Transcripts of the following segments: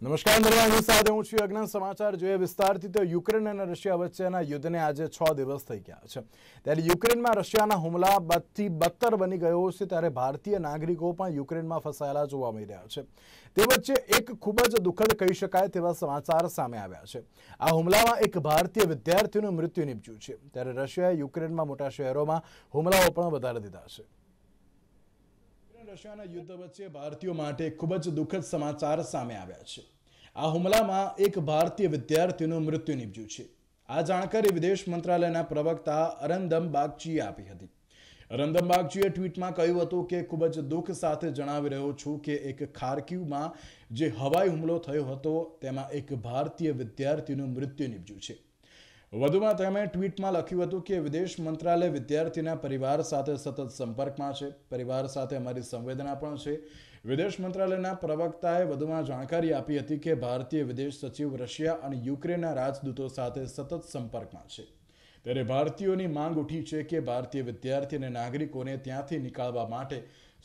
નમસ્કાર દરવાજી સાથે હું છું અજ્ઞાન સમાચાર જોઈએ વિસ્તારથી તો યુક્રેન અને રશિયા વચ્ચેના યુદ્ધને આજે છ દિવસ થઈ ગયા છે ત્યારે યુક્રેનમાં રશિયાના હુમલા બદથી બદતર બની ગયો છે ત્યારે ભારતીય નાગરિકો પણ યુક્રેનમાં ફસાયેલા જોવા મળી રહ્યા છે તે વચ્ચે એક ખૂબ જ દુઃખદ કહી શકાય તેવા સમાચાર સામે આવ્યા છે આ હુમલામાં એક ભારતીય વિદ્યાર્થીનું મૃત્યુ નીપજ્યું છે ત્યારે રશિયાએ યુક્રેનમાં મોટા શહેરોમાં હુમલાઓ પણ વધારી દીધા છે અને રશિયાના યુદ્ધ વચ્ચે ભારતીયો માટે ખૂબ જ દુઃખદ સમાચાર સામે આવ્યા છે આ હુમલામાં એક ભારતીય વિદ્યાર્થીનું મૃત્યુ નીપજ્યું છે આ જાણકારી વિદેશ મંત્રાલયના પ્રવક્તા અરંદમ બાગચીએ આપી હતી અરંદમ બાગચીએ ટ્વીટમાં કહ્યું હતું કે ખૂબ જ દુઃખ સાથે જણાવી રહ્યો છું કે એક ખારકીવમાં જે હવાઈ હુમલો થયો હતો તેમાં એક ભારતીય વિદ્યાર્થીનું મૃત્યુ નીપજ્યું છે વધુમાં તેમણે ટ્વીટમાં લખ્યું હતું કે વિદેશ મંત્રાલય વિદ્યાર્થીના પરિવાર સાથે સતત સંપર્કમાં છે પરિવાર સાથે અમારી સંવેદના પણ છે વિદેશ મંત્રાલયના પ્રવક્તાએ વધુમાં જાણકારી આપી હતી કે ભારતીય વિદેશ સચિવ રશિયા અને યુક્રેનના રાજદૂતો સાથે સતત સંપર્કમાં છે ત્યારે ભારતીયોની માંગ ઉઠી છે કે ભારતીય વિદ્યાર્થી અને નાગરિકોને ત્યાંથી નીકાળવા માટે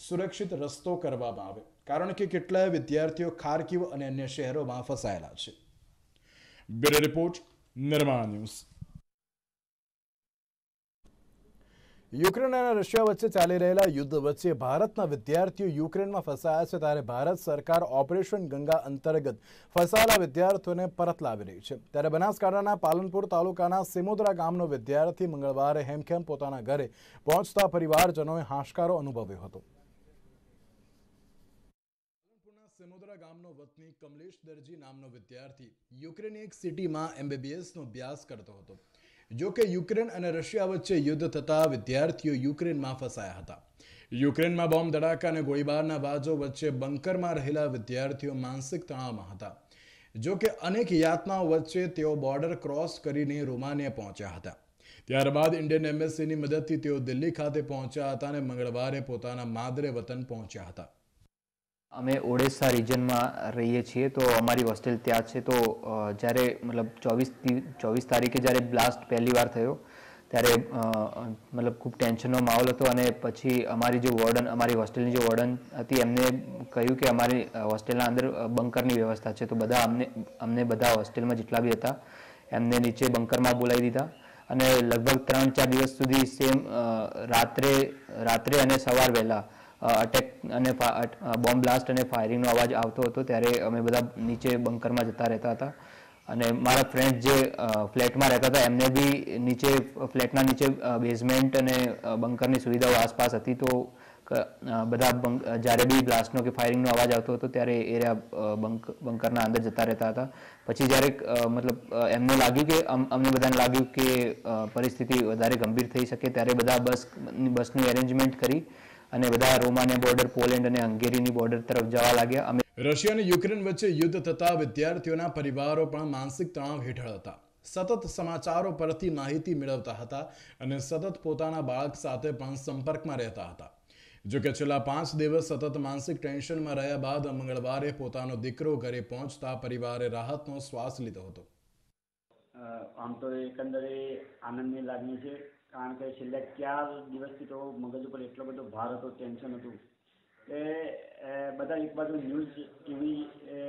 સુરક્ષિત રસ્તો કરવામાં આવે કારણ કે કેટલાય વિદ્યાર્થીઓ ખારકીવ અને અન્ય શહેરોમાં ફસાયેલા છે બ્યુરો રિપોર્ટ નર્માન્યુઝ યુક્રેન અને રશિયા વચ્ચે ચાલી રહેલા યુદ્ધ વચ્ચે ભારતના વિદ્યાર્થીઓ યુક્રેનમાં ફસાયા છે ત્યારે ભારત સરકાર ઓપરેશન ગંગા અંતર્ગત ફસાયેલા વિદ્યાર્થીઓને પરત લાવી રહી છે ત્યારે બનાસકાંઠાના પાલનપુર તાલુકાના સિમોદરા ગામનો વિદ્યાર્થી મંગળવારે હેમખેમ પોતાના ઘરે પહોંચતા પરિવારજનોએ હાશકારો અનુભવ્યો હતો સેનોદરા ગામનો વતની કમલેશ દરજી નામનો વિદ્યાર્થી યુક્રેન એક સિટીમાં એમબીબીએસનો અભ્યાસ કરતો હતો જો કે યુક્રેન અને રશિયા વચ્ચે યુદ્ધ થતાં વિદ્યાર્થીઓ યુક્રેનમાં ફસાયા હતા યુક્રેનમાં બોમ્બ ધડાકા અને ગોળીબારના બાજો વચ્ચે બંકરમાં રહેલા વિદ્યાર્થીઓ માનસિક તણાવમાં હતા જો કે અનેક યાતનાઓ વચ્ચે તેઓ બોર્ડર ક્રોસ કરીને રોમાનિયા પહોંચ્યા હતા ત્યારબાદ ઇન્ડિયન એમ્બેસીની મદદથી તેઓ દિલ્હી ખાતે પહોંચ્યા હતા અને મંગળવારે પોતાના માદરે વતન પહોંચ્યા હતા અમે ઓડેસા રિજનમાં રહીએ છીએ તો અમારી હોસ્ટેલ ત્યાં છે તો જ્યારે મતલબ ચોવીસ ચોવીસ તારીખે જ્યારે બ્લાસ્ટ પહેલી વાર થયો ત્યારે મતલબ ખૂબ ટેન્શનનો માહોલ હતો અને પછી અમારી જે વોર્ડન અમારી હોસ્ટેલની જે વોર્ડન હતી એમને કહ્યું કે અમારી હોસ્ટેલના અંદર બંકરની વ્યવસ્થા છે તો બધા અમને અમને બધા હોસ્ટેલમાં જેટલા બી હતા એમને નીચે બંકરમાં બોલાવી દીધા અને લગભગ ત્રણ ચાર દિવસ સુધી સેમ રાત્રે રાત્રે અને સવાર વહેલા અટેક અને બોમ્બ બ્લાસ્ટ uh, અને ફાયરિંગનો અવાજ આવતો હતો ત્યારે અમે બધા નીચે બંકરમાં જતા રહેતા હતા અને મારા ફ્રેન્ડ જે ફ્લેટમાં uh, રહેતા હતા એમને બી નીચે ફ્લેટના નીચે બેઝમેન્ટ uh, અને બંકરની સુવિધાઓ આસપાસ હતી તો બધા જ્યારે બી બ્લાસ્ટનો કે ફાયરિંગનો અવાજ આવતો હતો ત્યારે એરિયા બંક બંકરના અંદર જતા રહેતા હતા પછી જ્યારે મતલબ એમને લાગ્યું કે અમને બધાને લાગ્યું કે પરિસ્થિતિ વધારે ગંભીર થઈ શકે ત્યારે બધા બસ બસની અરેન્જમેન્ટ કરી અને બધા રોમાનિયા બોર્ડર પોલેન્ડ અને હંગેરીની બોર્ડર તરફ જવા લાગ્યા રશિયા અને યુક્રેન વચ્ચે યુદ્ધ થતા વિદ્યાર્થીઓના પરિવારો પણ માનસિક તણાવ હેઠળ હતા સતત સમાચારો પરથી માહિતી મેળવતા હતા અને સતત પોતાના બાળક સાથે પણ સંપર્કમાં રહેતા હતા જો કે છેલ્લા પાંચ દિવસ સતત માનસિક ટેન્શનમાં રહ્યા બાદ મંગળવારે પોતાનો દીકરો ઘરે પહોંચતા પરિવારે રાહતનો શ્વાસ લીધો હતો આમ તો એકંદરે આનંદની લાગણી છે કારણ કે છેલ્લા ચાર દિવસથી તો મગજ ઉપર એટલો બધો ભાર હતો ટેન્શન હતું કે બધા એક બાજુ ન્યૂઝ ટીવી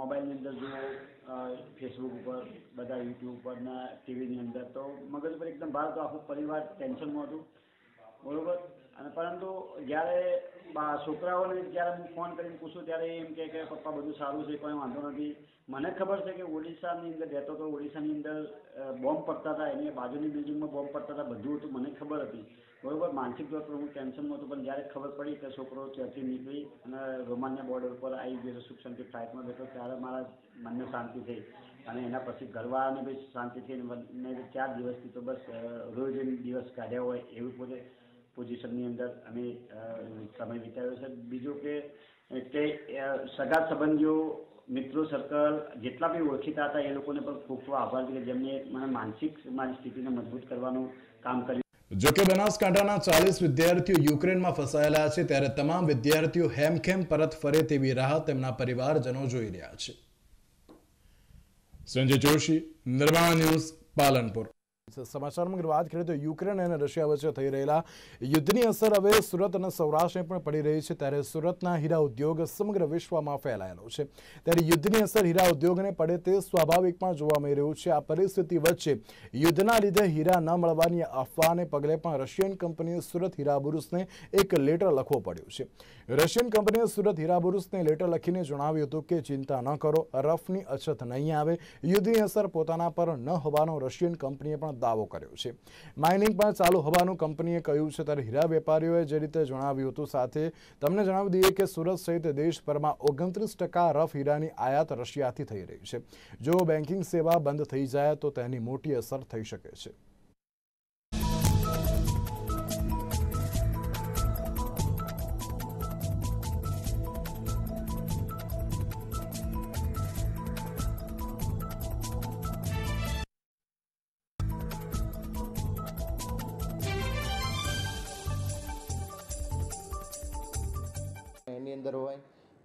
મોબાઈલની અંદર જુઓ ફેસબુક ઉપર બધા યુટ્યુબ પરના ટીવીની અંદર તો મગજ ઉપર એકદમ ભાર તો આખું પરિવાર ટેન્શનમાં હતું બરોબર અને પરંતુ જ્યારે છોકરાઓને જ્યારે હું ફોન કરીને પૂછું ત્યારે એમ કે પપ્પા બધું સારું છે કોઈ વાંધો નથી મને ખબર છે કે ઓડિશાની અંદર રહેતો હતો ઓડિશાની અંદર બોમ્બ પડતા હતા એની બાજુની બિલ્ડિંગમાં બોમ્બ પડતા હતા બધું હતું મને ખબર હતી બરોબર માનસિક તौर હું ટેન્શનમાં હતો પણ જ્યારે ખબર પડી કે છોકરો ત્યાંથી નીકળી અને રોમાનિયા બોર્ડર ઉપર આવી ગયો સુખ શાંતિ ફ્લાઇટમાં બેઠો ત્યારે મારા મનને શાંતિ થઈ અને એના પછી ઘરવાળાને બી શાંતિ થઈ અને ચાર દિવસથી તો બસ રોજ દિવસ કાઢ્યા હોય એવી પોતે પોઝિશનની અંદર અમે સમય વિતાવ્યો છે બીજું કે કે સગા સંબંધીઓ મિત્રો સર્કલ જેટલા બી ઓળખીતા હતા એ લોકોને પણ ખૂબ ખૂબ આભાર કે જેમને મને માનસિક મારી સ્થિતિને મજબૂત કરવાનું કામ કર્યું જોકે બનાસકાંઠાના ચાલીસ વિદ્યાર્થીઓ યુક્રેનમાં ફસાયેલા છે ત્યારે તમામ વિદ્યાર્થીઓ હેમખેમ પરત ફરે તેવી રાહ તેમના પરિવારજનો જોઈ રહ્યા છે સંજય જોશી નિર્માણ ન્યૂઝ પાલનપુર સમાચારમાં વાત કરીએ તો યુક્રેન અને રશિયા વચ્ચે થઈ રહેલા યુદ્ધની અસર હવે સુરત અને સૌરાષ્ટ્રને પણ પડી રહી છે ત્યારે સુરતના હીરા ઉદ્યોગ સમગ્ર વિશ્વમાં ફેલાયેલો છે ત્યારે યુદ્ધની અસર હીરા ઉદ્યોગને પડે તે સ્વાભાવિક પણ જોવા મળી રહ્યું છે આ પરિસ્થિતિ વચ્ચે યુદ્ધના લીધે હીરા ન મળવાની અફવાને પગલે પણ રશિયન કંપનીએ સુરત હીરાબુરુષને એક લેટર લખવો પડ્યો છે રશિયન કંપનીએ સુરત હીરાબુરુષને લેટર લખીને જણાવ્યું હતું કે ચિંતા ન કરો રફની અછત નહીં આવે યુદ્ધની અસર પોતાના પર ન હોવાનો રશિયન કંપનીએ પણ દાવો કર્યો છે માઇનિંગ પણ ચાલુ હોવાનું કંપનીએ કહ્યું છે ત્યારે હીરા વેપારીઓએ જે રીતે જણાવ્યું હતું સાથે તમને જણાવી દઈએ કે સુરત સહિત દેશભરમાં ઓગણત્રીસ ટકા રફ હીરાની આયાત રશિયાથી થઈ રહી છે જો બેન્કિંગ સેવા બંધ થઈ જાય તો તેની મોટી અસર થઈ શકે છે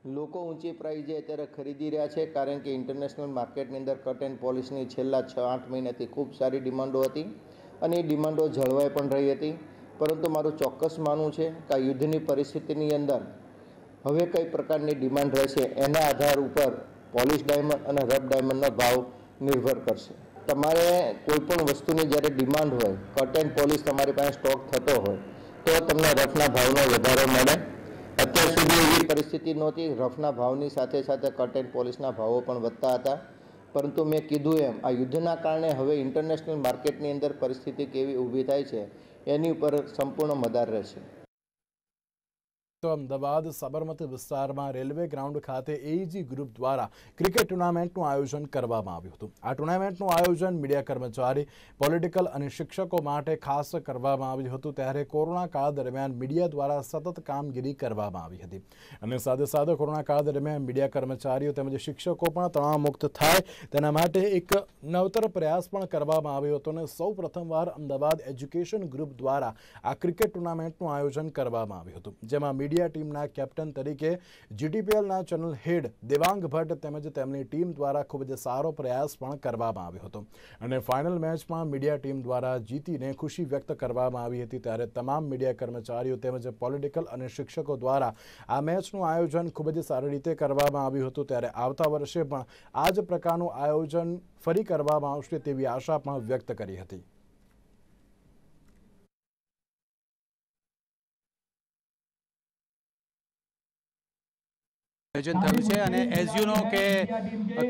લોકો ઊંચી પ્રાઇઝે અત્યારે ખરીદી રહ્યા છે કારણ કે ઇન્ટરનેશનલ માર્કેટની અંદર કટ એન્ડ પોલિશની છેલ્લા છ આઠ મહિનાથી ખૂબ સારી ડિમાન્ડો હતી અને એ ડિમાન્ડો જળવાઈ પણ રહી હતી પરંતુ મારું ચોક્કસ માનવું છે કે આ યુદ્ધની પરિસ્થિતિની અંદર હવે કઈ પ્રકારની ડિમાન્ડ રહેશે એના આધાર ઉપર પોલિશ ડાયમંડ અને રફ ડાયમંડનો ભાવ નિર્ભર કરશે તમારે કોઈ પણ વસ્તુની જ્યારે ડિમાન્ડ હોય કટ એન્ડ પોલિશ તમારી પાસે સ્ટોક થતો હોય તો તમને રફના ભાવનો વધારો મળે અત્યાર સુધી એવી પરિસ્થિતિ નહોતી રફના ભાવની સાથે સાથે કટ એન્ડ પોલિશના ભાવો પણ વધતા હતા પરંતુ મેં કીધું એમ આ યુદ્ધના કારણે હવે ઇન્ટરનેશનલ માર્કેટની અંદર પરિસ્થિતિ કેવી ઊભી થાય છે એની ઉપર સંપૂર્ણ મદાર રહેશે તો અમદાવાદ સાબરમતી વિસ્તારમાં રેલવે ગ્રાઉન્ડ ખાતે એઈજી ગ્રુપ દ્વારા ક્રિકેટ ટુર્નામેન્ટનું આયોજન કરવામાં આવ્યું હતું આ ટુર્નામેન્ટનું આયોજન મીડિયા કર્મચારી પોલિટિકલ અને શિક્ષકો માટે ખાસ કરવામાં આવ્યું હતું ત્યારે કોરોના કાળ દરમિયાન મીડિયા દ્વારા સતત કામગીરી કરવામાં આવી હતી અને સાથે સાથે કોરોના કાળ દરમિયાન મીડિયા કર્મચારીઓ તેમજ શિક્ષકો પણ તણાવ મુક્ત થાય તેના માટે એક નવતર પ્રયાસ પણ કરવામાં આવ્યો હતો અને સૌ પ્રથમવાર અમદાવાદ એજ્યુકેશન ગ્રુપ દ્વારા આ ક્રિકેટ ટુર્નામેન્ટનું આયોજન કરવામાં આવ્યું હતું જેમાં મીડિયા ટીમના કેપ્ટન તરીકે જીટીપીએલના ચેનલ હેડ દેવાંગ ભટ્ટ તેમજ તેમની ટીમ દ્વારા ખૂબ જ સારો પ્રયાસ પણ કરવામાં આવ્યો હતો અને ફાઇનલ મેચમાં મીડિયા ટીમ દ્વારા જીતીને ખુશી વ્યક્ત કરવામાં આવી હતી ત્યારે તમામ મીડિયા કર્મચારીઓ તેમજ પોલિટિકલ અને શિક્ષકો દ્વારા આ મેચનું આયોજન ખૂબ જ સારી રીતે કરવામાં આવ્યું હતું ત્યારે આવતા વર્ષે પણ આ જ પ્રકારનું આયોજન ફરી કરવામાં આવશે તેવી આશા પણ વ્યક્ત કરી હતી આયોજન થયું છે અને એઝ યુ નો કે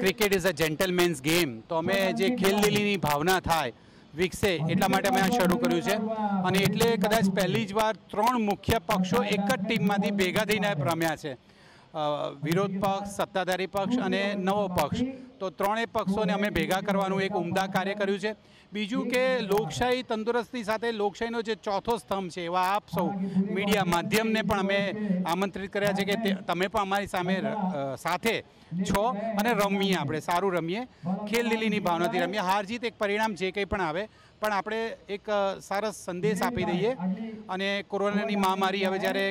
cricket is a gentleman's game તો અમે જે ખેલદિલીની ભાવના થાય વિકસે એટલા માટે અમે આ શરૂ કર્યું છે અને એટલે કદાચ પહેલી જ વાર ત્રણ મુખ્ય પક્ષો એક જ ટીમમાંથી ભેગા થઈને રમ્યા છે વિરોધ પક્ષ સત્તાધારી પક્ષ અને નવો પક્ષ તો ત્રણેય પક્ષોને અમે ભેગા કરવાનું એક ઉમદા કાર્ય કર્યું છે બીજું કે લોકશાહી તંદુરસ્તી સાથે લોકશાહીનો જે ચોથો સ્તંભ છે એવા આપ સૌ મીડિયા માધ્યમને પણ અમે આમંત્રિત કર્યા છે કે તમે પણ અમારી સામે સાથે છો અને રમીએ આપણે સારું રમીએ ખેલદિલીની ભાવનાથી રમીએ હાર જીત એક પરિણામ જે કંઈ પણ આવે પણ આપણે એક સરસ સંદેશ આપી દઈએ અને કોરોનાની મહામારી હવે જ્યારે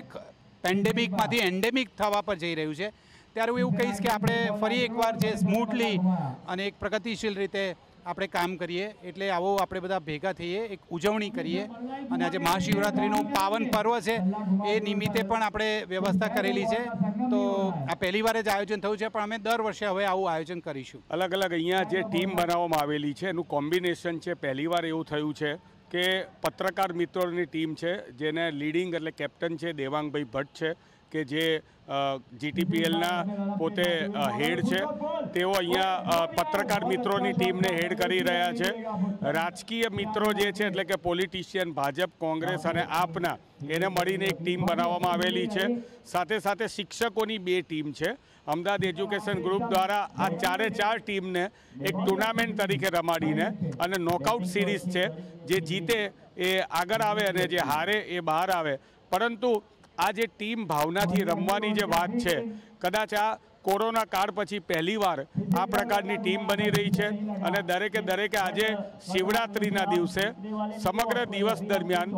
પેન્ડેમિકમાંથી એન્ડેમિક થવા પર જઈ રહ્યું છે ત્યારે હું એવું કહીશ કે આપણે ફરી એકવાર જે સ્મૂથલી અને એક પ્રગતિશીલ રીતે આપણે કામ કરીએ એટલે આવો આપણે બધા ભેગા થઈએ એક ઉજવણી કરીએ અને આજે મહાશિવરાત્રિનું પાવન પર્વ છે એ નિમિત્તે પણ આપણે વ્યવસ્થા કરેલી છે તો આ પહેલી વાર જ આયોજન થયું છે પણ અમે દર વર્ષે હવે આવું આયોજન કરીશું અલગ અલગ અહીંયા જે ટીમ બનાવવામાં આવેલી છે એનું કોમ્બિનેશન છે પહેલી વાર એવું થયું છે કે પત્રકાર મિત્રોની ટીમ છે જેને લીડિંગ એટલે કેપ્ટન છે દેવાંગભાઈ ભટ્ટ છે કે જે જીટીપીએલના પોતે હેડ છે તેઓ અહીંયા પત્રકાર મિત્રોની ટીમને હેડ કરી રહ્યા છે રાજકીય મિત્રો જે છે એટલે કે પોલિટિશિયન ભાજપ કોંગ્રેસ અને આપના એને મળીને એક ટીમ બનાવવામાં આવેલી છે સાથે સાથે શિક્ષકોની બે ટીમ છે અમદાવાદ એજ્યુકેશન ગ્રુપ દ્વારા આ ચારે ચાર ટીમને એક ટુર્નામેન્ટ તરીકે રમાડીને અને નોકઆઉટ સિરીઝ છે જે જીતે એ આગળ આવે અને જે હારે એ બહાર આવે પરંતુ આ જે ટીમ ભાવનાથી રમવાની જે વાત છે કદાચ આ કોરોના કાળ પછી પહેલીવાર આ પ્રકારની ટીમ બની રહી છે અને દરેકે દરેકે આજે શિવરાત્રિના દિવસે સમગ્ર દિવસ દરમિયાન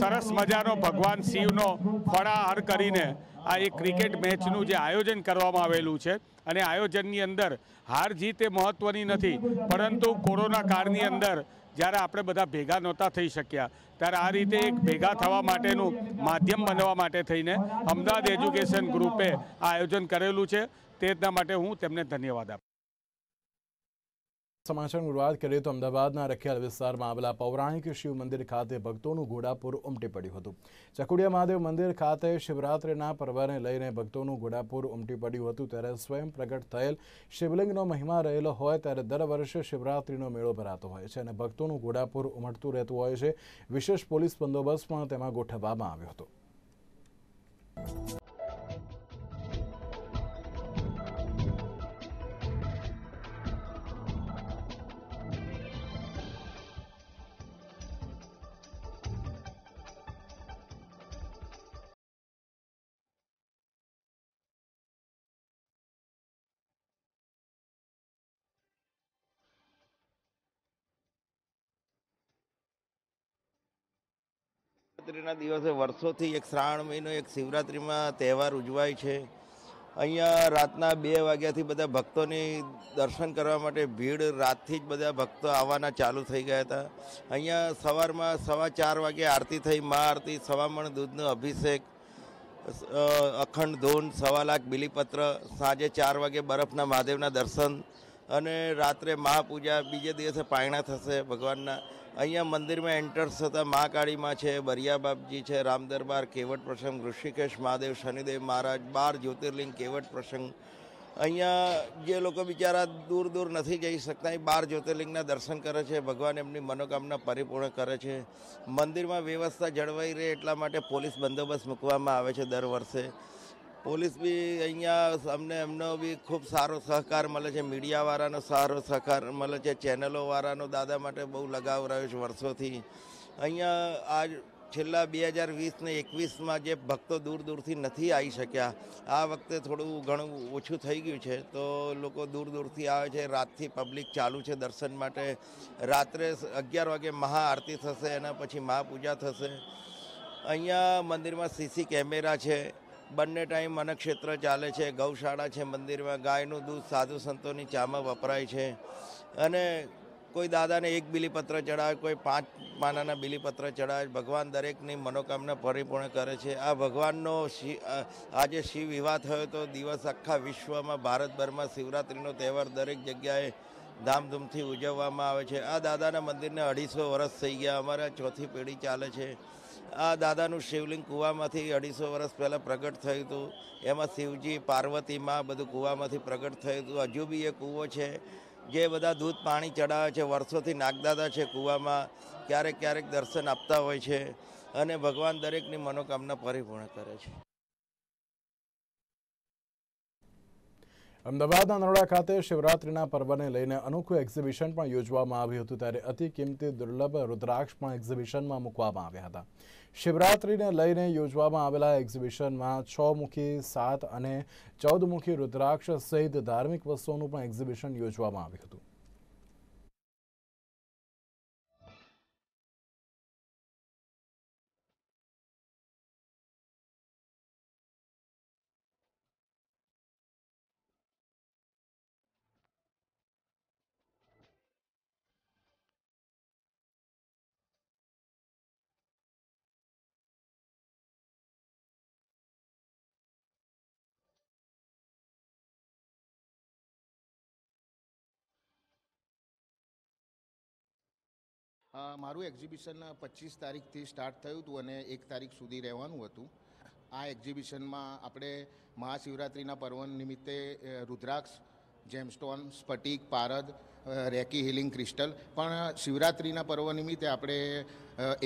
સરસ મજાનો ભગવાન શિવનો ફળાહાર કરીને આ એક ક્રિકેટ મેચનું જે આયોજન કરવામાં આવેલું છે અને આયોજનની અંદર હાર જીત એ મહત્ત્વની નથી પરંતુ કોરોના કાળની અંદર જ્યારે આપણે બધા ભેગા નહોતા થઈ શક્યા ત્યારે આ રીતે એક ભેગા થવા માટેનું માધ્યમ બનવા માટે થઈને અમદાવાદ એજ્યુકેશન ગ્રુપે આ આયોજન કરેલું છે તેના માટે હું તેમને ધન્યવાદ આપું સમાચારની શરૂઆત કરીએ તો અમદાવાદના રખિયાલ વિસ્તારમાં આવેલા પૌરાણિક શિવ મંદિર ખાતે ભક્તોનું ઘોડાપુર ઉમટી પડ્યું હતું ચકુડિયા મહાદેવ મંદિર ખાતે શિવરાત્રિના પર્વને લઈને ભક્તોનું ઘોડાપુર ઉમટી પડ્યું હતું ત્યારે સ્વયં પ્રગટ થયેલ શિવલિંગનો મહિમા રહેલો હોય ત્યારે દર વર્ષે શિવરાત્રિનો મેળો ભરાતો હોય છે અને ભક્તોનું ઘોડાપુર ઉમટતું રહેતું હોય છે વિશેષ પોલીસ બંદોબસ્ત પણ તેમાં ગોઠવવામાં આવ્યો હતો શિવરાત્રિના દિવસે વર્ષોથી એક શ્રાવણ મહિનો એક શિવરાત્રિમાં તહેવાર ઉજવાય છે અહીંયા રાતના બે વાગ્યાથી બધા ભક્તોની દર્શન કરવા માટે ભીડ રાતથી જ બધા ભક્તો આવવાના ચાલુ થઈ ગયા હતા અહીંયા સવારમાં સવા ચાર વાગે આરતી થઈ મા આરતી સવામણ દૂધનો અભિષેક અખંડ ધૂન સવા લાખ બિલીપત્ર સાંજે ચાર વાગે બરફના મહાદેવના દર્શન અને રાત્રે મહાપૂજા બીજે દિવસે પાયણા થશે ભગવાનના અહીંયા મંદિરમાં એન્ટર થતાં મા કાળીમાં છે બરિયા બાપજી છે રામદરબાર કેવટ પ્રસંગ ઋષિકેશ મહાદેવ શનિદેવ મહારાજ બાર જ્યોતિર્લિંગ કેવટ પ્રસંગ અહીંયા જે લોકો બિચારા દૂર દૂર નથી જઈ શકતા એ બાર જ્યોતિર્લિંગના દર્શન કરે છે ભગવાન એમની મનોકામના પરિપૂર્ણ કરે છે મંદિરમાં વ્યવસ્થા જળવાઈ રહે એટલા માટે પોલીસ બંદોબસ્ત મૂકવામાં આવે છે દર વર્ષે પોલીસ બી અહીંયા અમને એમનો બી ખૂબ સારો સહકાર મળે છે મીડિયાવાળાનો સારો સહકાર મળે છે ચેનલોવાળાનો દાદા માટે બહુ લગાવ રહ્યો છે વર્ષોથી અહીંયા આજ છેલ્લા બે હજાર વીસને એકવીસમાં જે ભક્તો દૂર દૂરથી નથી આવી શક્યા આ વખતે થોડું ઘણું ઓછું થઈ ગયું છે તો લોકો દૂર દૂરથી આવે છે રાતથી પબ્લિક ચાલુ છે દર્શન માટે રાત્રે અગિયાર વાગે મહાઆરતી થશે એના પછી મહાપૂજા થશે અહીંયા મંદિરમાં સીસી કેમેરા છે બંને ટાઈમ મને ક્ષેત્ર ચાલે છે ગૌશાળા છે મંદિરમાં ગાયનું દૂધ સાધુ સંતોની ચામાં વપરાય છે અને કોઈ દાદાને એક બિલીપત્ર ચડાવે કોઈ પાંચ પાનાના બિલીપત્ર ચડાવે ભગવાન દરેકની મનોકામના પરિપૂર્ણ કરે છે આ ભગવાનનો આજે શિવ વિવાહ થયો તો દિવસ આખા વિશ્વમાં ભારતભરમાં શિવરાત્રિનો તહેવાર દરેક જગ્યાએ ધામધૂમથી ઉજવવામાં આવે છે આ દાદાના મંદિરને અઢીસો વર્ષ થઈ ગયા અમારા ચોથી પેઢી ચાલે છે આ દાદાનું શિવલિંગ કૂવામાંથી અઢીસો વર્ષ પહેલાં પ્રગટ થયું હતું એમાં શિવજી પાર્વતીમાં બધું કૂવામાંથી પ્રગટ થયું હતું હજુ બી એ કૂવો છે જે બધા દૂધ પાણી ચડાવે છે વર્ષોથી નાગદાદા છે કૂવામાં ક્યારેક ક્યારેક દર્શન આપતા હોય છે અને ભગવાન દરેકની મનોકામના પરિપૂર્ણ કરે છે અમદાવાદના નરોડા ખાતે શિવરાત્રિના પર્વને લઈને અનોખું એક્ઝિબિશન પણ યોજવામાં આવ્યું હતું ત્યારે અતિ કિંમતી દુર્લભ રુદ્રાક્ષ પણ એક્ઝિબિશનમાં મૂકવામાં આવ્યા હતા શિવરાત્રિને લઈને યોજવામાં આવેલા એક્ઝિબિશનમાં છ મુખી સાત અને ચૌદ મુખી રુદ્રાક્ષ સહિત ધાર્મિક વસ્તુઓનું પણ એક્ઝિબિશન યોજવામાં આવ્યું હતું મારું એક્ઝિબિશન પચીસ તારીખથી સ્ટાર્ટ થયું હતું અને એક તારીખ સુધી રહેવાનું હતું આ એક્ઝિબિશનમાં આપણે મહાશિવરાત્રિના પર્વ નિમિત્તે રુદ્રાક્ષ જેમસ્ટોન સ્ફટિક પારદ રેકી હિલિંગ ક્રિસ્ટલ પણ શિવરાત્રિના પર્વ નિમિત્તે આપણે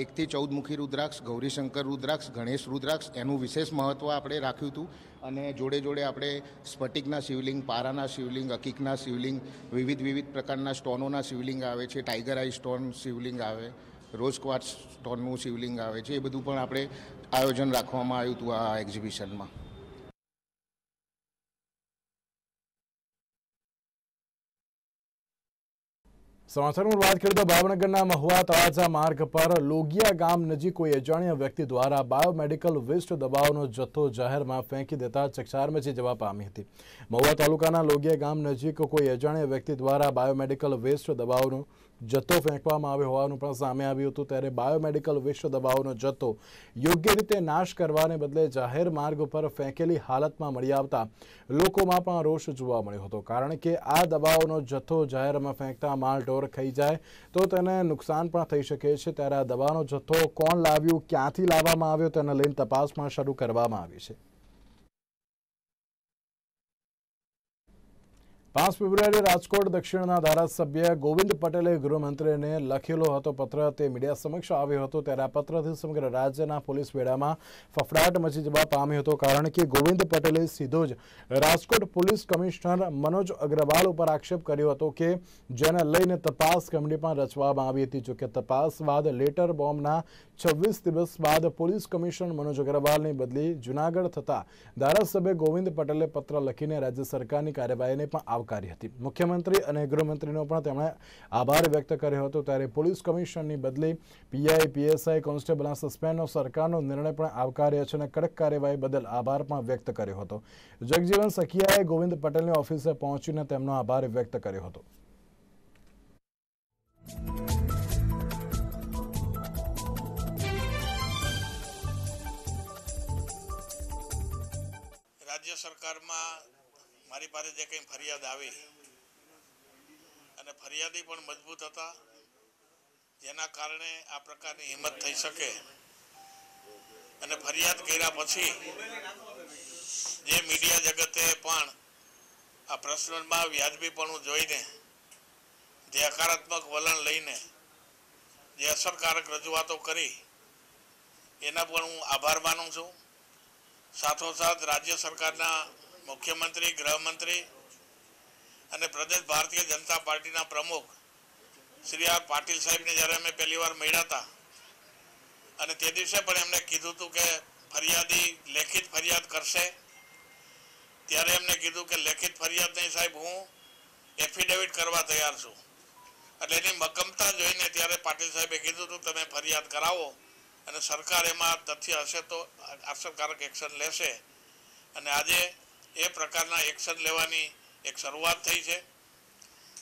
એકથી ચૌદ મુખી રુદ્રાક્ષ ગૌરીશંકર રુદ્રાક્ષ ગણેશ રુદ્રાક્ષ એનું વિશેષ મહત્ત્વ આપણે રાખ્યું હતું અને જોડે જોડે આપણે સ્ફટિકના શિવલિંગ પારાના શિવલિંગ અકીકના શિવલિંગ વિવિધ વિવિધ પ્રકારના સ્ટોનોના શિવલિંગ આવે છે ટાઈગર આઈ સ્ટોન શિવલિંગ આવે રોઝ ક્વાર્ટ સ્ટોનનું શિવલિંગ આવે છે એ બધું પણ આપણે આયોજન રાખવામાં આવ્યું હતું આ એક્ઝિબિશનમાં સમાચારમાં વાત કરીએ તો ભાવનગરના મહુવા તળાજા માર્ગ પર લોગિયા ગામ નજીક કોઈ અજાણ્યા વ્યક્તિ દ્વારા બાયોમેડિકલ વેસ્ટ દબાવનો જથ્થો જાહેરમાં ફેંકી દેતા ચકચાર મચી જવા પામી હતી મહુવા તાલુકાના લોગિયા ગામ નજીક કોઈ અજાણ્યા વ્યક્તિ દ્વારા બાયોમેડિકલ વેસ્ટ દબાવનો જથ્થો ફેંકવામાં આવ્યો હોવાનું પણ સામે આવ્યું હતું ત્યારે બાયોમેડિકલ વિશ્વ દવાઓનો જથ્થો યોગ્ય રીતે નાશ કરવાને બદલે જાહેર માર્ગ ઉપર ફેંકેલી હાલતમાં મળી આવતા લોકોમાં પણ રોષ જોવા મળ્યો હતો કારણ કે આ દવાઓનો જથ્થો જાહેરમાં ફેંકતા માલઢોર ખાઈ જાય તો તેને નુકસાન પણ થઈ શકે છે ત્યારે આ દવાનો જથ્થો કોણ લાવ્યું ક્યાંથી લાવવામાં આવ્યો તેને લઈને તપાસ પણ શરૂ કરવામાં આવી છે પાંચ ફેબ્રુઆરીએ રાજકોટ દક્ષિણના ધારાસભ્ય ગોવિંદ પટેલે ગૃહમંત્રીને લખેલો હતો પત્ર તે મીડિયા સમક્ષ આવ્યો હતો ત્યારે આ પત્રથી સમગ્ર રાજ્યના પોલીસ વેળામાં ફફડાટ મચી જવા પામ્યો હતો કારણ કે ગોવિંદ પટેલે સીધો જ રાજકોટ પોલીસ કમિશનર મનોજ અગ્રવાલ ઉપર આક્ષેપ કર્યો હતો કે જેને લઈને તપાસ કમિટી પણ રચવામાં આવી હતી જોકે તપાસ બાદ લેટર બોમ્બના છવ્વીસ દિવસ બાદ પોલીસ કમિશનર મનોજ અગ્રવાલની બદલી જૂનાગઢ થતા ધારાસભ્ય ગોવિંદ પટેલે પત્ર લખીને રાજ્ય સરકારની કાર્યવાહીને પણ આવકારી હતી મુખ્યમંત્રી અને ગૃહમંત્રીનો પણ તેમણે આભાર વ્યક્ત કર્યો હતો ત્યારે પોલીસ કમિશનરની બદલી પીઆઈ પીએસઆઈ કોન્સ્ટેબલના સસ્પેન્ડનો સરકારનો નિર્ણય પણ આવકાર્યો છે અને કડક કાર્યવાહી બદલ આભાર પણ વ્યક્ત કર્યો હતો જગજીવન સખિયાએ ગોવિંદ પટેલની ઓફિસે પહોંચીને તેમનો આભાર વ્યક્ત કર્યો હતો રાજ્ય સરકારમાં મારી પાસે જે કંઈ ફરિયાદ આવી અને ફરિયાદી પણ મજબૂત હતા જેના કારણે આ પ્રકારની હિંમત થઈ શકે અને ફરિયાદ કર્યા પછી જે મીડિયા જગતે પણ આ પ્રશ્નમાં વ્યાજબીપણું જોઈને જે હકારાત્મક વલણ લઈને જે અસરકારક રજૂઆતો કરી એના પણ હું આભાર માનું છું સાથોસાથ રાજ્ય સરકારના મુખ્યમંત્રી ગૃહમંત્રી અને પ્રદેશ ભારતીય જનતા પાર્ટીના પ્રમુખ શ્રી આર પાટીલ સાહેબને જ્યારે અમે પહેલીવાર મળ્યા હતા અને તે દિવસે પણ એમને કીધું હતું કે ફરિયાદી લેખિત ફરિયાદ કરશે ત્યારે એમને કીધું કે લેખિત ફરિયાદ નહીં સાહેબ હું એફિડેવિટ કરવા તૈયાર છું એટલે એની મક્કમતા જોઈને ત્યારે પાટીલ સાહેબે કીધું હતું તમે ફરિયાદ કરાવો અને સરકાર એમાં તથ્ય હશે તો અસરકારક એક્શન લેશે અને આજે એ પ્રકારના એક્શન લેવાની એક શરૂઆત થઈ છે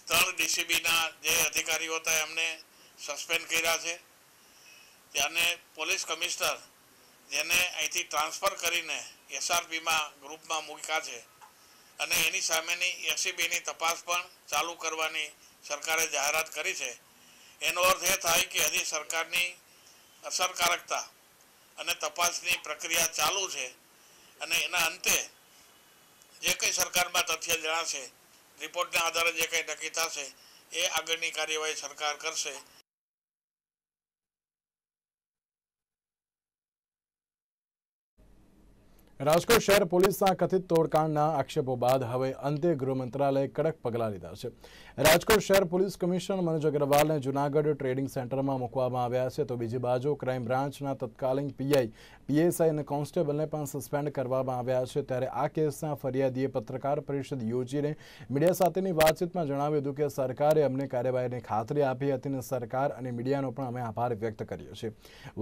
ત્રણ ડીસીબીના જે અધિકારીઓ હતા એમને સસ્પેન્ડ કર્યા છે ત્યારને પોલીસ કમિશનર જેને અહીંથી ટ્રાન્સફર કરીને એસઆરપીમાં ગ્રુપમાં મૂક્યા છે અને એની સામેની એસીબીની તપાસ પણ ચાલુ કરવાની સરકારે જાહેરાત કરી છે એનો અર્થ એ થાય કે હજી સરકારની અસરકારકતા અને તપાસની પ્રક્રિયા ચાલુ છે અને એના અંતે જે કંઈ સરકારમાં તથ્ય જણાશે રિપોર્ટના આધારે જે કંઈ નક્કી થશે એ આગળની કાર્યવાહી સરકાર કરશે રાજકોટ શહેર પોલીસના કથિત તોડકાંડના આક્ષેપો બાદ હવે અંતે ગૃહ મંત્રાલયે કડક પગલાં લીધા છે રાજકોટ શહેર પોલીસ કમિશનર મનોજ અગ્રવાલને જૂનાગઢ ટ્રેડિંગ સેન્ટરમાં મૂકવામાં આવ્યા છે તો બીજી બાજુ ક્રાઇમ બ્રાન્ચના તત્કાલીન પીઆઈ પીએસઆઈ અને કોન્સ્ટેબલને પણ સસ્પેન્ડ કરવામાં આવ્યા છે ત્યારે આ કેસના ફરિયાદીએ પત્રકાર પરિષદ યોજીને મીડિયા સાથેની વાતચીતમાં જણાવ્યું હતું કે સરકારે અમને કાર્યવાહીની ખાતરી આપી હતી અને સરકાર અને મીડિયાનો પણ અમે આભાર વ્યક્ત કર્યો છે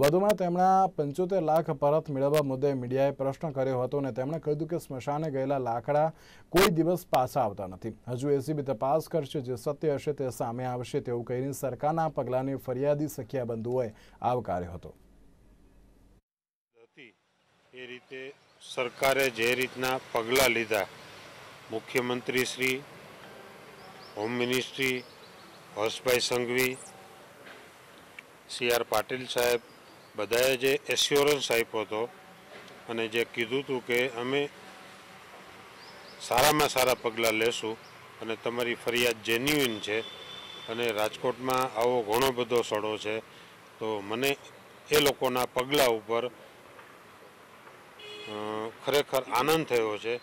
વધુમાં તેમણે પંચોતેર લાખ પરત મેળવવા મુદ્દે મીડિયાએ પ્રશ્ન કર્યો કર્યો હતો અને તેમણે કહ્યું કે સ્મશાને ગયેલા લાકડા કોઈ દિવસ પાછા આવતા નથી હજુ એસીબી તપાસ કરશે જે સત્ય હશે તે સામે આવશે તેવું કહીને સરકારના પગલાંને ફરિયાદી સખિયાબંધુઓએ આવકાર્યો હતો એ રીતે સરકારે જે રીતના પગલાં લીધા મુખ્યમંત્રી શ્રી હોમ મિનિસ્ટ્રી હર્ષભાઈ સંઘવી સી આર પાટીલ સાહેબ બધાએ જે એશ્યોરન્સ આપ્યો હતો અને જે કીધું હતું કે અમે સારામાં સારા પગલાં લેશું અને તમારી ફરિયાદ જેન્યુઇન છે અને રાજકોટમાં આવો ઘણો બધો સડો છે તો મને એ લોકોના પગલાં ઉપર ખરેખર આનંદ થયો છે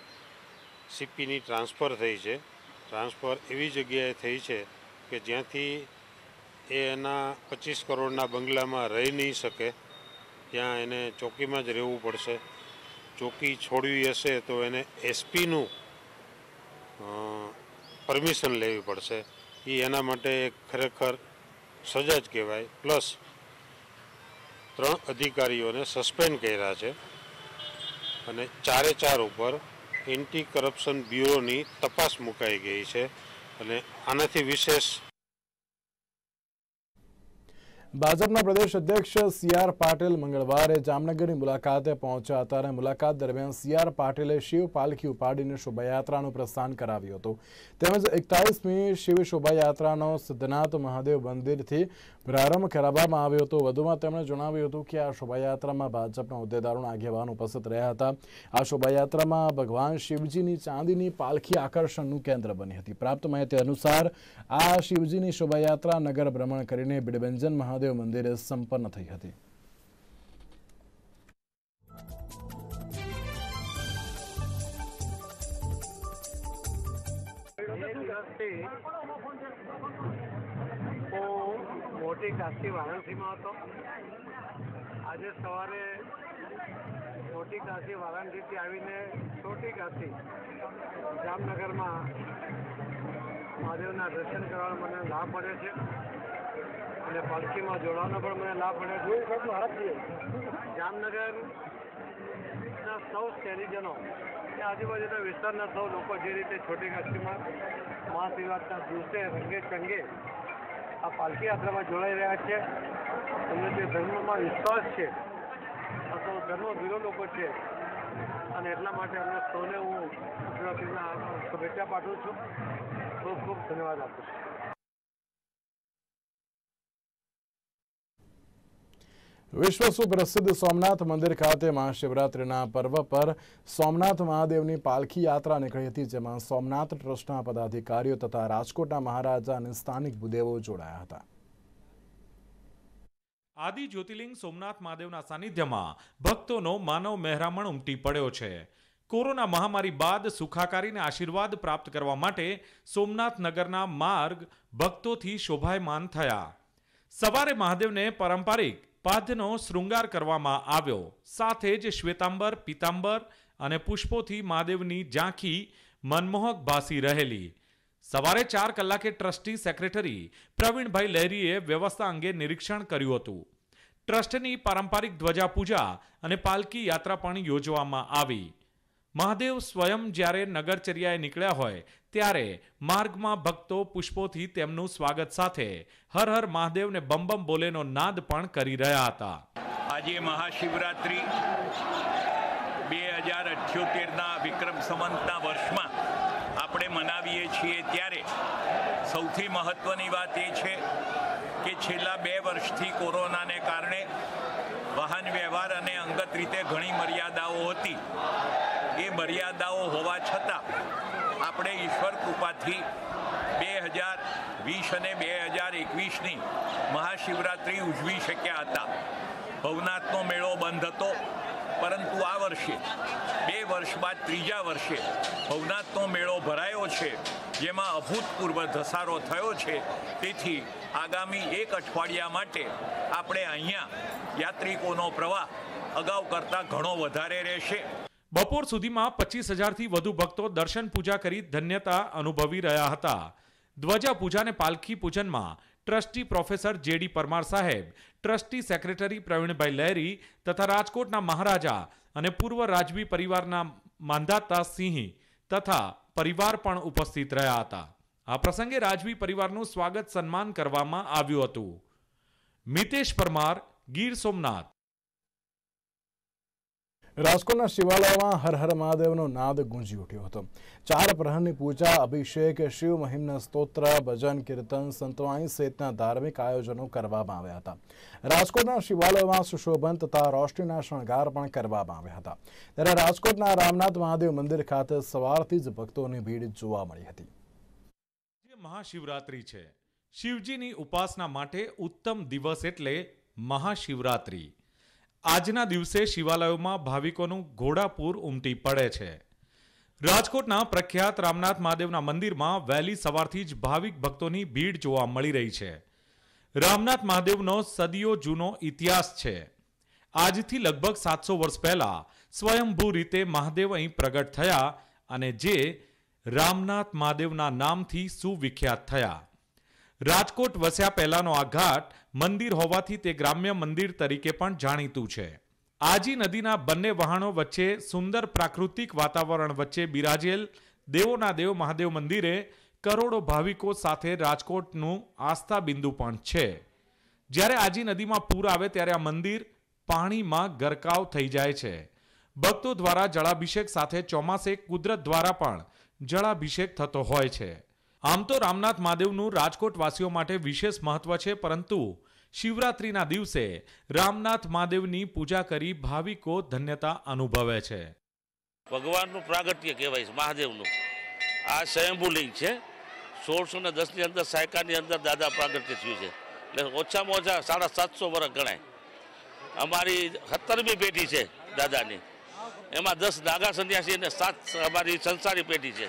સીપીની ટ્રાન્સફર થઈ છે ટ્રાન્સફર એવી જગ્યાએ થઈ છે કે જ્યાંથી એ એના પચીસ કરોડના બંગલામાં રહી નહીં શકે ત્યાં એને ચોકીમાં જ રહેવું પડશે ચોકી છોડવી હશે તો એને એસપીનું પરમિશન લેવી પડશે એ એના માટે ખરેખર સજા જ કહેવાય પ્લસ ત્રણ અધિકારીઓને સસ્પેન્ડ કર્યા છે અને ચારે ચાર ઉપર એન્ટી કરપ્શન બ્યુરોની તપાસ મુકાઈ ગઈ છે અને આનાથી વિશેષ ભાજપના પ્રદેશ અધ્યક્ષ સી આર પાટીલ મંગળવારે જામનગરની મુલાકાતે પહોંચ્યા હતા અને મુલાકાત દરમિયાન સી આર પાટીલે શિવ પાલખી ઉપાડીને શોભાયાત્રાનું પ્રસ્થાન કરાવ્યું હતું તેમજ એકતાલીસમી શિવ શોભાયાત્રાનો સિદ્ધનાથ મહાદેવ મંદિરથી પ્રારંભ કરાવવામાં આવ્યો હતો વધુમાં તેમણે જણાવ્યું હતું કે આ શોભાયાત્રામાં ભાજપના હોદ્દેદારોના આગેવાન ઉપસ્થિત રહ્યા હતા આ શોભાયાત્રામાં ભગવાન શિવજીની ચાંદીની પાલખી આકર્ષણનું કેન્દ્ર બની હતી પ્રાપ્ત માહિતી અનુસાર આ શિવજીની શોભાયાત્રા નગર ભ્રમણ કરીને બિડબંજન મહાદેવ મહાદેવ મંદિરે સંપન્ન થઈ હતી મોટી કાશી વારાણસીમાં હતો આજે સવારે મોટી કાશી વારાણસીથી આવીને છોટી કાશી જામનગરમાં મહાદેવના દર્શન કરવાનો મને લાભ મળે છે અને પાલખીમાં જોડવાનો પણ મને લાભ મળ્યો જામનગર ના સૌ શહેરીજનો કે આજુબાજુના વિસ્તારના સૌ લોકો જે રીતે છોટી કાશીમાં મહાશિવરાત્રના દિવસે રંગે ચંગે આ પાલખી યાત્રામાં જોડાઈ રહ્યા છે એમને જે ધર્મમાં વિશ્વાસ છે અથવા ધર્મ વિરો લોકો છે અને એટલા માટે અમને સૌને હું ગુજરાતીના શુભેચ્છા પાઠવું છું ખૂબ ખૂબ ધન્યવાદ આપું છું વિશ્વ સુપ્રસિદ્ધ સોમનાથ મંદિર ખાતે મહાશિવરાત્રિના પર્વ પર સોમનાથ મહાદેવની પાલખી યાત્રા નીકળી હતી જેમાં સોમનાથ ટ્રસ્ટના પદાધિકારીઓ તથા રાજકોટના મહારાજા અને સ્થાનિક ભૂદેવો જોડાયા હતા આદિ જ્યોતિર્લિંગ સોમનાથ મહાદેવના સાનિધ્યમાં ભક્તોનો માનવ મહેરામણ ઉમટી પડ્યો છે કોરોના મહામારી બાદ સુખાકારીને આશીર્વાદ પ્રાપ્ત કરવા માટે સોમનાથ નગરના માર્ગ ભક્તોથી શોભાયમાન થયા સવારે મહાદેવને પારંપરિક પાદનો શૃંગાર કરવામાં આવ્યો સાથે જ શ્વેતાંબર પીતાંબર અને પુષ્પોથી મહાદેવની ઝાંખી મનમોહક ભાસી રહેલી સવારે ચાર કલાકે ટ્રસ્ટી સેક્રેટરી પ્રવીણભાઈ લહેરીએ વ્યવસ્થા અંગે નિરીક્ષણ કર્યું હતું ટ્રસ્ટની પારંપરિક ધ્વજા પૂજા અને પાલકી યાત્રા પણ યોજવામાં આવી મહાદેવ સ્વયં જ્યારે નગરચર્યાએ નીકળ્યા હોય ત્યારે માર્ગમાં ભક્તો પુષ્પોથી તેમનું સ્વાગત સાથે હર હર મહાદેવને બમ બમ બોલેનો નાદ પણ કરી રહ્યા હતા આજે મહાશિવરાત્રિ બે હજાર અઠ્યોતેરના વિક્રમ સંવંતના વર્ષમાં આપણે મનાવીએ છીએ ત્યારે સૌથી મહત્વની વાત એ છે કે છેલ્લા બે વર્ષથી કોરોનાને કારણે વાહન વ્યવહાર અને અંગત રીતે ઘણી મર્યાદાઓ હતી એ મર્યાદાઓ હોવા છતાં આપણે ઈશ્વર કૃપાથી બે હજાર વીસ અને બે હજાર એકવીસની મહાશિવરાત્રિ ઉજવી શક્યા હતા ભવનાથનો મેળો બંધ હતો પરંતુ આ વર્ષે બે વર્ષ બાદ ત્રીજા વર્ષે ભવનાથનો મેળો ભરાયો છે જેમાં અભૂતપૂર્વ ધસારો થયો છે તેથી આગામી એક અઠવાડિયા માટે આપણે અહીંયા યાત્રિકોનો પ્રવાહ અગાઉ કરતાં ઘણો વધારે રહેશે બપોર સુધીમાં પચીસ હજારથી વધુ ભક્તો દર્શન પૂજા કરી ધન્યતા અનુભવી રહ્યા હતા ધ્વજા પૂજાને પાલખી પૂજનમાં ટ્રસ્ટી પ્રોફેસર જેડી પરમાર સાહેબ ટ્રસ્ટી સેક્રેટરી પ્રવીણભાઈ લહેરી તથા રાજકોટના મહારાજા અને પૂર્વ રાજવી પરિવારના માંધાતા સિંહ તથા પરિવાર પણ ઉપસ્થિત રહ્યા હતા આ પ્રસંગે રાજવી પરિવારનું સ્વાગત સન્માન કરવામાં આવ્યું હતું મિતેશ પરમાર ગીર સોમનાથ રાજકોટના શિવાલયમાં હર હર મહાદેવનો નાદ ગુંજી ઉઠ્યો હતો ચાર પ્રહરની પૂજા અભિષેક શિવ મહિમના સ્તોત્ર ભજન કીર્તન સંતવાણી સહિતના ધાર્મિક આયોજનો કરવામાં આવ્યા હતા રાજકોટના શિવાલયમાં સુશોભન તથા રોશનીના શણગાર પણ કરવામાં આવ્યા હતા ત્યારે રાજકોટના રામનાથ મહાદેવ મંદિર ખાતે સવારથી જ ભક્તોની ભીડ જોવા મળી હતી મહાશિવરાત્રિ છે શિવજીની ઉપાસના માટે ઉત્તમ દિવસ એટલે મહાશિવરાત્રિ આજના દિવસે શિવાલયોમાં ભાવિકોનું ઘોડાપૂર ઉમટી પડે છે રાજકોટના પ્રખ્યાત રામનાથ મહાદેવના મંદિરમાં વહેલી સવારથી જ ભાવિક ભક્તોની ભીડ જોવા મળી રહી છે રામનાથ મહાદેવનો સદીઓ જૂનો ઇતિહાસ છે આજથી લગભગ સાતસો વર્ષ પહેલાં સ્વયંભૂ રીતે મહાદેવ અહીં પ્રગટ થયા અને જે રામનાથ મહાદેવના નામથી સુવિખ્યાત થયા રાજકોટ વસ્યા પહેલાનો આ ઘાટ મંદિર હોવાથી તે ગ્રામ્ય મંદિર તરીકે પણ જાણીતું છે આજી નદીના બંને વહાણો વચ્ચે સુંદર પ્રાકૃતિક વાતાવરણ વચ્ચે બિરાજેલ દેવોના દેવ મહાદેવ મંદિરે કરોડો ભાવિકો સાથે રાજકોટનું આસ્થા બિંદુ પણ છે જ્યારે આજી નદીમાં પૂર આવે ત્યારે આ મંદિર પાણીમાં ગરકાવ થઈ જાય છે ભક્તો દ્વારા જળાભિષેક સાથે ચોમાસે કુદરત દ્વારા પણ જળાભિષેક થતો હોય છે આમ તો રામનાથ મહાદેવનું રાજકોટવાસીઓ માટે વિશેષ મહત્વ છે પરંતુ શિવરાત્રિના દિવસે રામનાથ મહાદેવની પૂજા કરી ભાવિકો ધન્યતા અનુભવે છે ભગવાનનું પ્રાગટ્ય કહેવાય છે મહાદેવનું આ સ્વયંભૂલિંગ છે સોળસો ને દસની અંદર સાયકાની અંદર દાદા પ્રાગટ્ય થયું છે એટલે ઓછામાં ઓછા સાડા સાતસો વર્ષ ગણાય અમારી સત્તરમી પેઢી છે દાદાની એમાં દસ નાગા સંન્યાસી અને સાત અમારી સંસારી પેઢી છે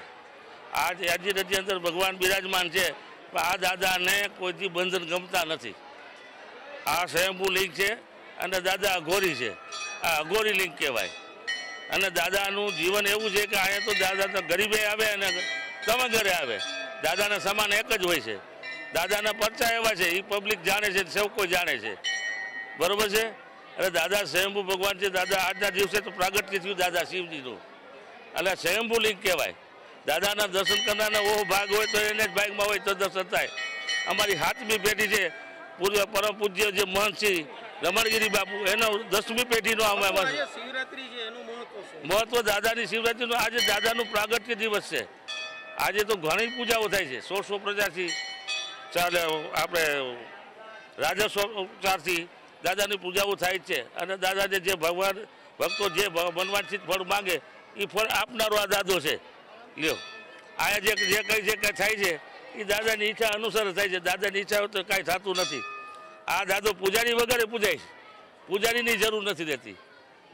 આ રજી અંદર ભગવાન બિરાજમાન છે પણ આ દાદાને કોઈથી બંધન ગમતા નથી આ સ્વયંભૂ લિંગ છે અને દાદા અઘોરી છે આ અઘોરી લિંગ કહેવાય અને દાદાનું જીવન એવું છે કે અહીંયા તો દાદા તો ગરીબે આવે અને તમે ઘરે આવે દાદાના સમાન એક જ હોય છે દાદાના પરચા એવા છે એ પબ્લિક જાણે છે કોઈ જાણે છે બરોબર છે એટલે દાદા સ્વયંભૂ ભગવાન છે દાદા આજના દિવસે તો પ્રાગટ્ય થયું દાદા શિવજીનું એટલે સ્વયંભૂ લિંગ કહેવાય દાદાના દર્શન કરનારનો એવો ભાગ હોય તો એને જ ભાગમાં હોય તો દર્શન થાય અમારી હાથમી પેઢી છે પૂર્વ પરમ પૂજ્ય જે મહંતસિંહ રમણગીરી બાપુ એનો દસમી પેઢીનો અમે મહત્વ દાદાની શિવરાત્રીનું આજે દાદાનું પ્રાગટ્ય દિવસ છે આજે તો ઘણી પૂજાઓ થાય છે સોળ સો પ્રજાથી ચાલે આપણે રાજસ્વચારથી દાદાની પૂજાઓ થાય છે અને દાદાને જે ભગવાન ભક્તો જે વનવાંછિત ફળ માગે એ ફળ આપનારો આ દાદો છે લ્યો આ જે જે કંઈ જે કંઈ થાય છે એ દાદાની ઈચ્છા અનુસાર થાય છે દાદાની ઈચ્છા હોય તો કાંઈ થતું નથી આ દાદો પૂજારી વગેરે પૂજાય પૂજારીની જરૂર નથી રહેતી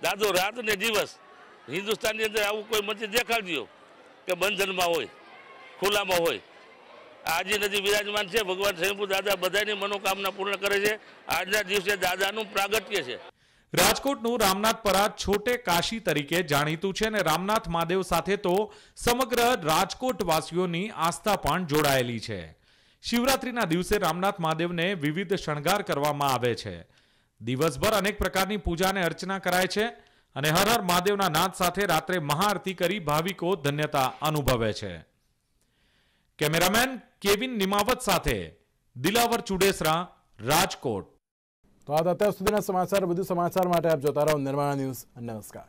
દાદો રાત ને દિવસ હિન્દુસ્તાનની અંદર આવું કોઈ મંદિર દેખાડજો કે બંધનમાં હોય ખુલ્લામાં હોય આજે નદી બિરાજમાન છે ભગવાન શંભુ દાદા બધાની મનોકામના પૂર્ણ કરે છે આજના દિવસે દાદાનું પ્રાગટ્ય છે રાજકોટનું રામનાથપરા છોટે કાશી તરીકે જાણીતું છે અને રામનાથ મહાદેવ સાથે તો સમગ્ર રાજકોટવાસીઓની આસ્થા પણ જોડાયેલી છે શિવરાત્રીના દિવસે રામનાથ મહાદેવને વિવિધ શણગાર કરવામાં આવે છે દિવસભર અનેક પ્રકારની પૂજા અને અર્ચના કરાય છે અને હર હર મહાદેવના નાદ સાથે રાત્રે મહાઆરતી કરી ભાવિકો ધન્યતા અનુભવે છે કેમેરામેન કેવિન નિમાવત સાથે દિલાવર ચુડેસરા રાજકોટ તો આ અત્યાર સુધીના સમાચાર વધુ સમાચાર માટે આપ જોતા રહો નિર્માણ ન્યૂઝ નમસ્કાર